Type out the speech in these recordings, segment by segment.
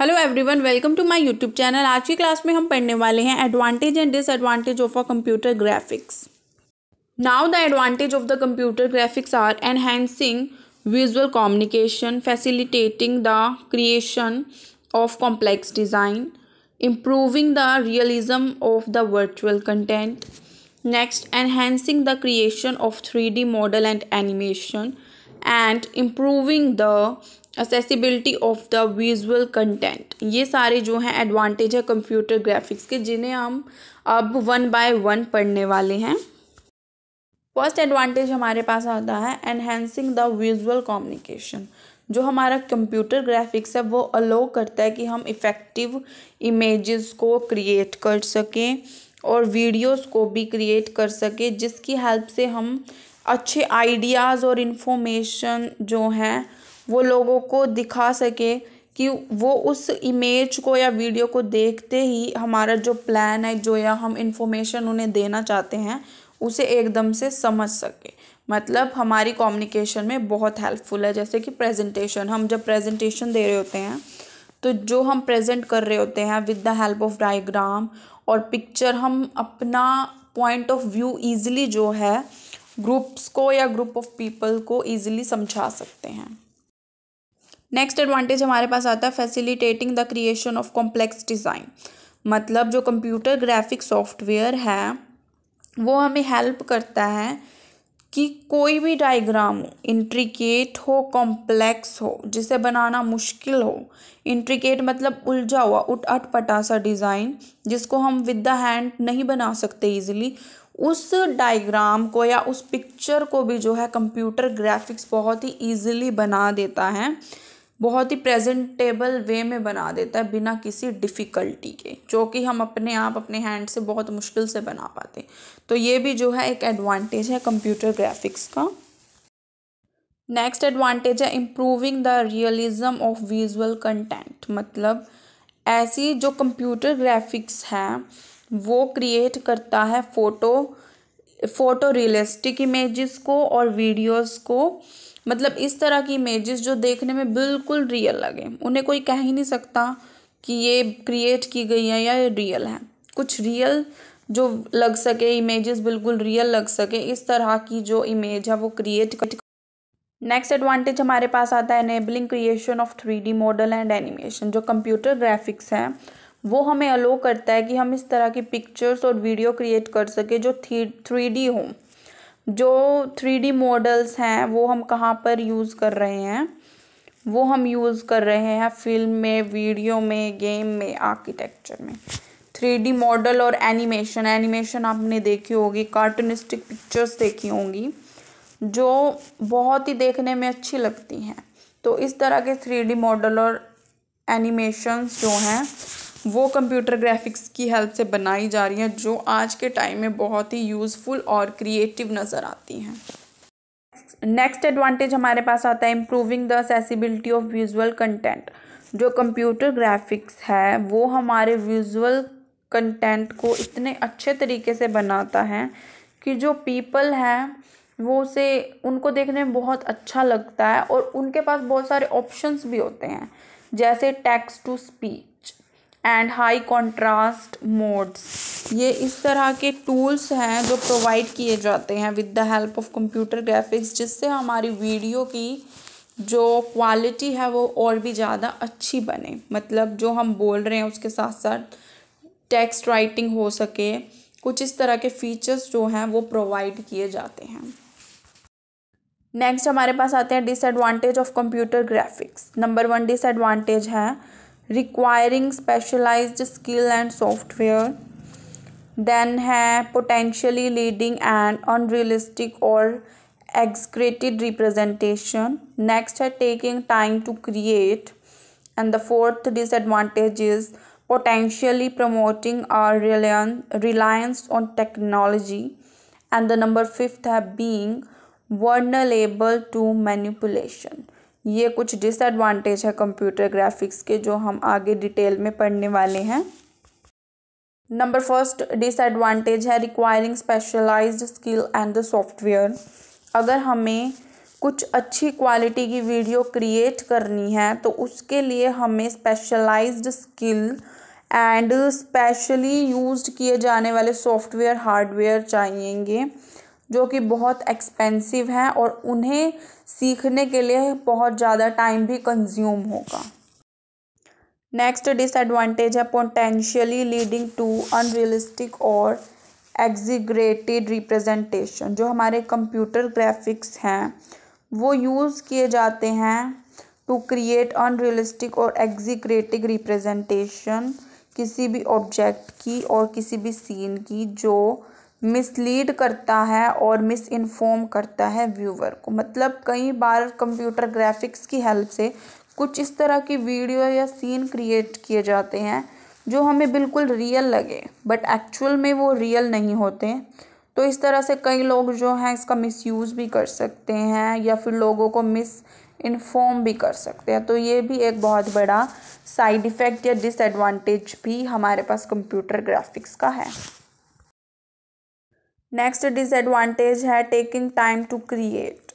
Hello everyone welcome to my YouTube channel आज की class में हम पढ़ने वाले हैं advantage and disadvantage of a computer graphics now the advantage of the computer graphics are enhancing visual communication facilitating the creation of complex design improving the realism of the virtual content next enhancing the creation of three model and animation and improving the accessibility of the visual content ये सारे जो हैं advantage है computer graphics के जिन्हें हम अब one by one पढ़ने वाले हैं फर्स्ट एडवांटेज हमारे पास आता है एनहेंसिंग द विजुअल कम्युनिकेशन जो हमारा कंप्यूटर ग्राफिक्स है वो अलो करता है कि हम इफ़ेक्टिव इमेजेस को क्रिएट कर सकें और वीडियोस को भी क्रिएट कर सकें जिसकी हेल्प से हम अच्छे आइडियाज़ और इन्फॉर्मेशन जो हैं वो लोगों को दिखा सकें कि वो उस इमेज को या वीडियो को देखते ही हमारा जो प्लान है जो या हम इंफॉर्मेशन उन्हें देना चाहते हैं उसे एकदम से समझ सके मतलब हमारी कम्युनिकेशन में बहुत हेल्पफुल है जैसे कि प्रेजेंटेशन हम जब प्रेजेंटेशन दे रहे होते हैं तो जो हम प्रेजेंट कर रहे होते हैं with the help of diagram और पिक्चर हम अपना पॉइंट ऑफ व्यू ईजिली जो है ग्रुप्स को या ग्रुप ऑफ पीपल को ईजिली समझा सकते हैं नेक्स्ट एडवांटेज हमारे पास आता है facilitating the creation of complex design मतलब जो कंप्यूटर ग्राफिक सॉफ्टवेयर है वो हमें हेल्प करता है कि कोई भी डायग्राम हो इंट्रिकेट हो कॉम्प्लेक्स हो जिसे बनाना मुश्किल हो इंट्रिकेट मतलब उलझा हुआ उठ अटपटा सा डिज़ाइन जिसको हम विद द हैंड नहीं बना सकते इजीली उस डायग्राम को या उस पिक्चर को भी जो है कंप्यूटर ग्राफिक्स बहुत ही ईजिली बना देता है बहुत ही प्रेजेंटेबल वे में बना देता है बिना किसी डिफ़िकल्टी के जो कि हम अपने आप अपने हैंड से बहुत मुश्किल से बना पाते तो ये भी जो है एक एडवांटेज है कंप्यूटर ग्राफिक्स का नेक्स्ट एडवांटेज है improving the realism of visual content मतलब ऐसी जो कंप्यूटर ग्राफिक्स है वो क्रिएट करता है फ़ोटो फ़ोटो रियलिस्टिक इमेजेस को और वीडियोस को मतलब इस तरह की इमेजेस जो देखने में बिल्कुल रियल लगे उन्हें कोई कह ही नहीं सकता कि ये क्रिएट की गई है या ये रियल है कुछ रियल जो लग सके इमेजेस बिल्कुल रियल लग सके इस तरह की जो इमेज है वो क्रिएट नेक्स्ट एडवांटेज हमारे पास आता है enabling creation of three model and animation जो कंप्यूटर ग्राफिक्स हैं वो हमें अलो करता है कि हम इस तरह की पिक्चर्स और वीडियो क्रिएट कर सके जो थ्री थ्री डी हों जो थ्री डी मॉडल्स हैं वो हम कहाँ पर यूज़ कर रहे हैं वो हम यूज़ कर रहे हैं फिल्म में वीडियो में गेम में आर्किटेक्चर में थ्री डी मॉडल और एनिमेशन एनिमेशन आपने देखी होगी कार्टूनिस्टिक पिक्चर्स देखी होंगी जो बहुत ही देखने में अच्छी लगती हैं तो इस तरह के थ्री डी मॉडल और एनिमेशंस जो हैं वो कंप्यूटर ग्राफिक्स की हेल्प से बनाई जा रही हैं जो आज के टाइम में बहुत ही यूज़फुल और क्रिएटिव नज़र आती हैं नेक्स्ट एडवांटेज हमारे पास आता है improving the accessibility of visual content जो कंप्यूटर ग्राफिक्स है वो हमारे विजुअल कंटेंट को इतने अच्छे तरीके से बनाता है कि जो पीपल हैं वो उसे उनको देखने में बहुत अच्छा लगता है और उनके पास बहुत सारे ऑप्शंस भी होते हैं जैसे text to speech and high contrast modes ये इस तरह के टूल्स हैं जो प्रोवाइड किए जाते हैं with the help of computer graphics जिससे हमारी वीडियो की जो क्वालिटी है वो और भी ज़्यादा अच्छी बने मतलब जो हम बोल रहे हैं उसके साथ साथ टेक्स्ट राइटिंग हो सके कुछ इस तरह के फीचर्स जो हैं वो प्रोवाइड किए जाते हैं नेक्स्ट हमारे पास आते हैं disadvantage of computer graphics number one disadvantage है requiring specialized skill and software then है potentially leading an unrealistic or exaggerated representation next taking time to create and the fourth disadvantage is potentially promoting our reliance on technology and the number fifth have being vulnerable to manipulation ये कुछ disadvantage है computer graphics के जो हम आगे detail में पढ़ने वाले हैं नंबर फर्स्ट डिसएडवांटेज है requiring specialized skill and the software अगर हमें कुछ अच्छी क्वालिटी की वीडियो क्रिएट करनी है तो उसके लिए हमें specialized skill and specially used किए जाने वाले सॉफ्टवेयर हार्डवेयर चाहिएंगे जो कि बहुत एक्सपेंसिव हैं और उन्हें सीखने के लिए बहुत ज़्यादा टाइम भी कंज्यूम होगा नेक्स्ट डिसएडवांटेज है पोटेंशियली लीडिंग टू अनरियलिस्टिक और एग्जीग्रेटेड रिप्रेजेंटेशन जो हमारे कंप्यूटर ग्राफिक्स हैं वो यूज़ किए जाते हैं टू क्रिएट अनरियलिस्टिक और एग्जीग्रेटिव रिप्रेजेंटेशन किसी भी ऑब्जेक्ट की और किसी भी सीन की जो मिसलीड करता है और मिस इन्फॉर्म करता है व्यूवर को मतलब कई बार कंप्यूटर ग्राफिक्स की हेल्प से कुछ इस तरह की वीडियो या सीन क्रिएट किए जाते हैं जो हमें बिल्कुल रियल लगे बट एक्चुअल में वो रियल नहीं होते तो इस तरह से कई लोग जो हैं इसका मिसयूज़ भी कर सकते हैं या फिर लोगों को मिस इन्फॉर्म भी कर सकते हैं तो ये भी एक बहुत बड़ा साइड इफ़ेक्ट या डिसएडवांटेज भी हमारे पास कंप्यूटर ग्राफिक्स का है नेक्स्ट डिसएडवांटेज है टेकिंग टाइम टू क्रिएट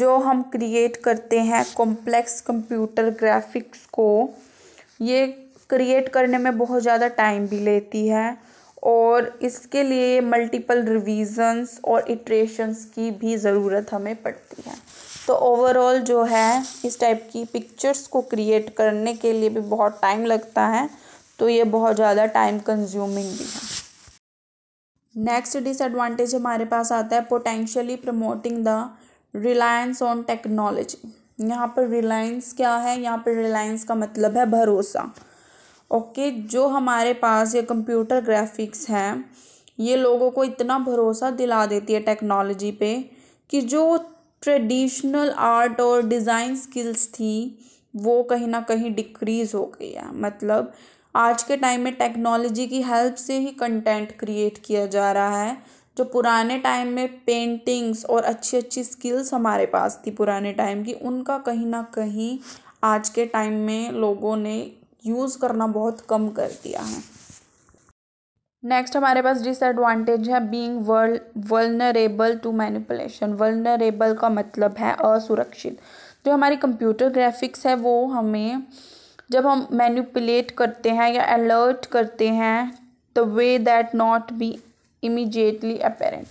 जो हम क्रिएट करते हैं कॉम्प्लेक्स कंप्यूटर ग्राफिक्स को ये क्रिएट करने में बहुत ज़्यादा टाइम भी लेती है और इसके लिए मल्टीपल रिविजन्स और इट्रेशंस की भी ज़रूरत हमें पड़ती है तो ओवरऑल जो है इस टाइप की पिक्चर्स को क्रिएट करने के लिए भी बहुत टाइम लगता है तो ये बहुत ज़्यादा टाइम कंज्यूमिंग भी है नेक्स्ट डिसएडवांटेज हमारे पास आता है potentially promoting the reliance on technology यहाँ पर रिलायंस क्या है यहाँ पर रिलायंस का मतलब है भरोसा ओके okay, जो हमारे पास ये कंप्यूटर ग्राफिक्स है ये लोगों को इतना भरोसा दिला देती है टेक्नोलॉजी पे कि जो ट्रेडिशनल आर्ट और डिज़ाइन स्किल्स थी वो कहीं ना कहीं डिक्रीज़ हो गई है मतलब आज के टाइम में टेक्नोलॉजी की हेल्प से ही कंटेंट क्रिएट किया जा रहा है जो पुराने टाइम में पेंटिंग्स और अच्छी अच्छी स्किल्स हमारे पास थी पुराने टाइम की उनका कहीं ना कहीं आज के टाइम में लोगों ने यूज़ करना बहुत कम कर दिया है नेक्स्ट हमारे पास डिसएडवांटेज है बीइंग वर्ल वर्नरेबल टू मैनिपुलेशन वर्नरेबल का मतलब है असुरक्षित जो हमारी कंप्यूटर ग्राफिक्स है वो हमें जब हम मैनिपुलेट करते हैं या अलर्ट करते हैं the way that not be immediately apparent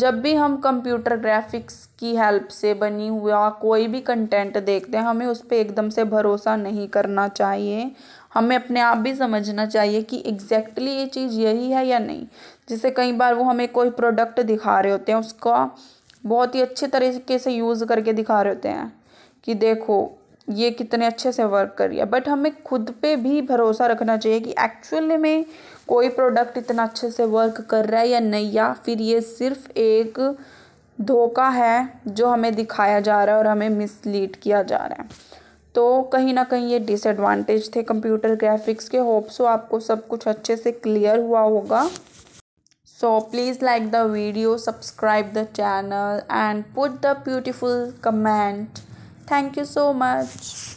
जब भी हम कंप्यूटर ग्राफिक्स की हेल्प से बनी हुआ कोई भी कंटेंट देखते हैं हमें उस पर एकदम से भरोसा नहीं करना चाहिए हमें अपने आप भी समझना चाहिए कि एग्जैक्टली exactly ये चीज़ यही है या नहीं जैसे कई बार वो हमें कोई प्रोडक्ट दिखा रहे होते हैं उसका बहुत ही अच्छे तरीके से यूज़ करके दिखा रहे होते हैं कि देखो ये कितने अच्छे से वर्क कर रही है बट हमें खुद पे भी भरोसा रखना चाहिए कि एक्चुअली में कोई प्रोडक्ट इतना अच्छे से वर्क कर रहा है या नहीं या फिर ये सिर्फ एक धोखा है जो हमें दिखाया जा रहा है और हमें मिसलीड किया जा रहा है तो कहीं ना कहीं ये डिसएडवांटेज थे कंप्यूटर ग्राफिक्स के होप सो आपको सब कुछ अच्छे से क्लियर हुआ होगा so please like the video subscribe the channel and put the beautiful comment Thank you so much.